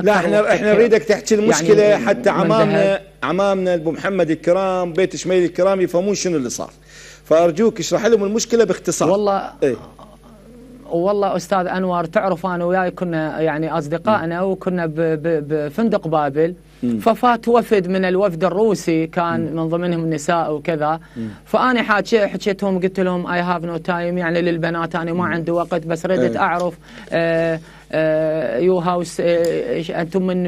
لا احنا احنا نريدك تحكي يعني المشكله يعني حتى عمامنا عمامنا ابو محمد الكرام بيت شميل الكرام يفهمون شنو اللي صار فارجوك اشرح لهم المشكله باختصار والله ايه؟ والله أستاذ أنور تعرف أنا وياي كنا يعني أصدقائنا وكنا بفندق بابل ففات وفد من الوفد الروسي كان من ضمنهم نساء وكذا فأنا حاكي حكيتهم قلت لهم أي هاف نو تايم يعني للبنات أنا ما عندي وقت بس ردت إيه. أعرف آه، آه، آه، يو هاوس انتم من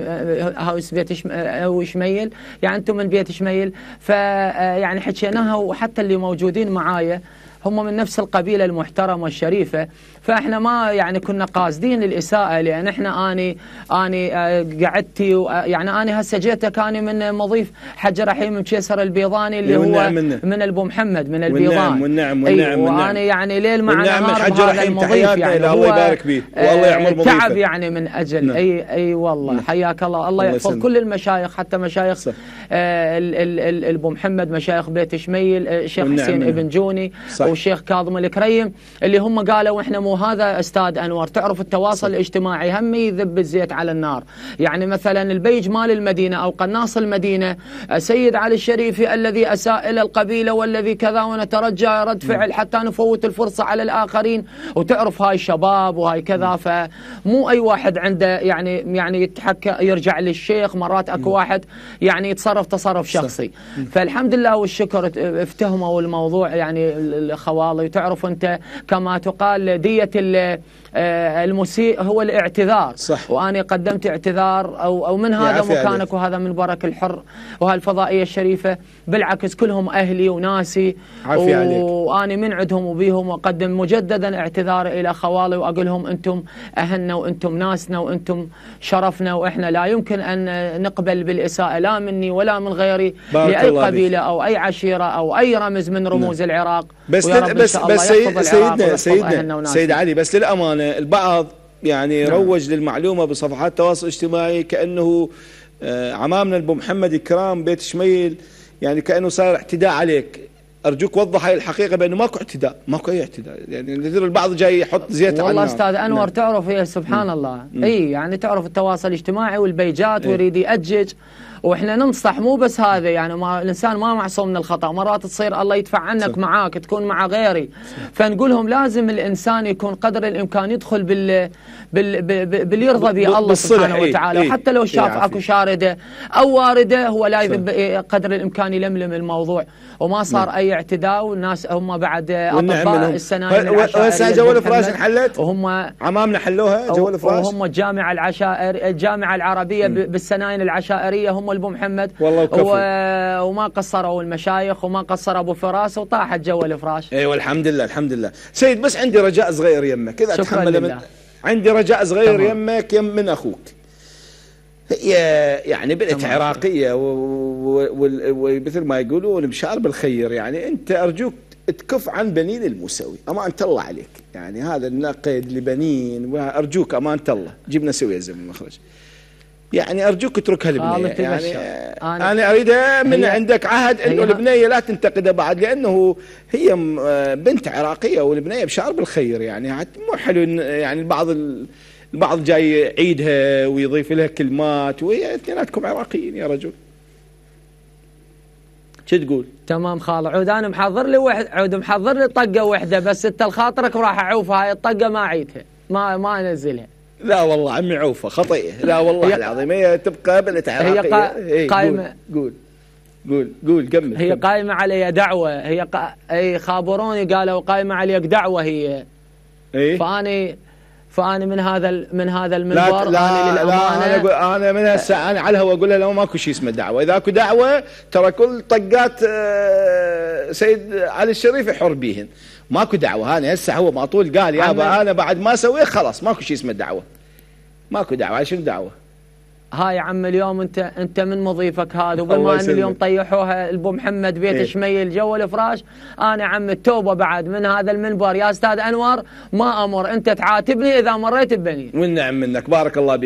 هاوس بيت او شميل يعني انتم من بيت شميل فيعني حكيناها وحتى اللي موجودين معايا هم من نفس القبيلة المحترمة الشريفة فإحنا ما يعني كنا قاصدين الإساءة لأن إحنا أني أني آه، قعدتي آه، يعني أني هسه جيتك أني من مضيف حج رحيم مكيسر البيضاني اللي إيه، هو من أبو محمد من البيضان والنعم والنعم أيوة، والنعم, والنعم وأنا يعني ليل مع نهار حج رحيم المضيف يعني الله يبارك بيه آه، والله يعمر مضيفه تعب يعني من أجل نعم. أي أي والله نعم. حياك الله الله, الله يحفظ كل المشايخ حتى مشايخ صح. آه، ابو محمد مشايخ بيت شميل الشيخ آه، نعم، حسين نعم. ابن جوني صح. والشيخ كاظم الكريم اللي هم قالوا احنا مو هذا استاذ انور تعرف التواصل صح. الاجتماعي هم يذب الزيت على النار يعني مثلا البيج مال المدينه او قناص المدينه سيد علي الشريفي الذي اساء الى القبيله والذي كذا ونترجى رد نعم. فعل حتى نفوت الفرصه على الاخرين وتعرف هاي شباب وهاي كذا فمو اي واحد عنده يعني يعني يتحكى يرجع للشيخ مرات اكو واحد يعني يتصرف تصرف تصرف شخصي فالحمد لله والشكر افتهموا الموضوع يعني الخوالي تعرف انت كما تقال دية آه، المسيء هو الاعتذار صح. وانا قدمت اعتذار او او من هذا مكانك عليك. وهذا من برك الحر وهالفضائيه الشريفه بالعكس كلهم اهلي وناسي عافية عليك واني من عندهم وبيهم واقدم مجددا اعتذاري الى خوالي واقول لهم انتم اهلنا وانتم ناسنا وانتم شرفنا واحنا لا يمكن ان نقبل بالاساءه لا مني ولا ولا من غيري لأي قبيلة أو أي عشيرة أو أي رمز من رموز نعم. العراق بس ويا رب بس, بس سيد... سيدنا سيدنا سيد علي بس للأمانة البعض يعني نعم. روج للمعلومة بصفحات التواصل الاجتماعي كأنه آه، عمامنا ابو محمد الكرام بيت شميل يعني كأنه صار اعتداء عليك ارجوك وضح هاي الحقيقه بانه ماكو اعتداء ماكو اي اعتداء يعني نذير البعض جاي يحط زيت والله على استاذ انور نعم. تعرف إيه سبحان مم. الله اي يعني تعرف التواصل الاجتماعي والبيجات إيه. ويريد ياجج واحنا ننصح مو بس هذا يعني ما الانسان ما معصوم من الخطا مرات تصير الله يدفع عنك صح. معاك تكون مع غيري فنقول لهم لازم الانسان يكون قدر الامكان يدخل بال بال, بال... باليرضى به الله سبحانه وتعالى ايه حتى لو شاف ايه اكو شارده او وارده هو لا قدر الامكان يلملم الموضوع وما صار نعم. اي اعتداء والناس هم بعد اطباء السنايد هسه جو الفراش انحلت وهم عمامنا حلوها جو الفراش وهم الجامعه العشائر الجامعه العربيه بالسناين العشائريه هم ابو محمد والله وكفو. وما قصروا المشايخ وما قصر ابو فراس وطاحت جوال فراش ايوه الحمد لله الحمد لله سيد بس عندي رجاء صغير يمك اذا اتحمل من عندي رجاء صغير تمام. يمك يم من اخوك هي يعني بنت عراقية ومثل ما يقولون بشار بالخير يعني أنت أرجوك تكف عن بنين الموسوي أمانة الله عليك يعني هذا النقد لبنين وأرجوك أمانة الله جبنا سوية زي المخرج يعني أرجوك اتركها لبنية يعني أنا, أريد أريدها من عندك عهد أنه البنية لا تنتقدها بعد لأنه هي آه، بنت عراقية والبنية بشار بالخير يعني مو حلو يعني بعض البعض جاي يعيدها ويضيف لها كلمات وهي اثنيناتكم عراقيين يا رجل شو تقول؟ تمام خالد عود انا محضر لي وحده عود محضر لي طقه واحده بس انت لخاطرك راح اعوف هاي الطقه ما اعيدها ما ما انزلها لا والله عمي عوفه خطيئه لا والله العظيم هي تبقى بلت عراقيه هي قا... إيه، قايمه قول قول قول كمل هي قايمه علي دعوه هي قا... اي خابروني قالوا قايمه عليك دعوه هي اي فاني فانا من هذا من هذا المنبر لا لا انا لا انا اقول انا من هسه انا على الهواء اقول له لو ماكو شيء اسمه دعوه اذا اكو دعوه ترى كل طقات آه، سيد علي الشريف يحر بيهن ماكو دعوه انا هسه هو ما طول قال يابا انا بعد ما اسويه خلاص ماكو شيء اسمه دعوه ماكو دعوه شنو دعوه هاي عم اليوم انت انت من مضيفك هذا وبما ان اليوم طيحوها ابو محمد بيت إيه؟ شميل جو الفراش انا عم التوبه بعد من هذا المنبر يا استاذ انور ما امر انت تعاتبني اذا مريت ببني والنعم منك بارك الله بك